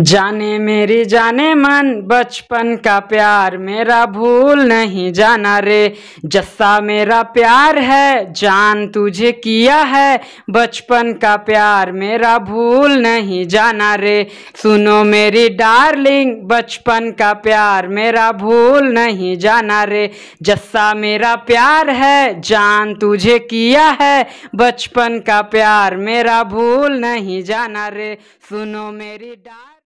जाने मेरी जाने मन बचपन का प्यार मेरा भूल नहीं जाना रे जस्सा मेरा प्यार है जान तुझे किया है बचपन का प्यार मेरा भूल नहीं जाना रे सुनो मेरी डार्लिंग बचपन का प्यार मेरा भूल नहीं जाना रे जस्सा मेरा प्यार है जान तुझे किया है बचपन का प्यार मेरा भूल नहीं जाना रे सुनो मेरी डार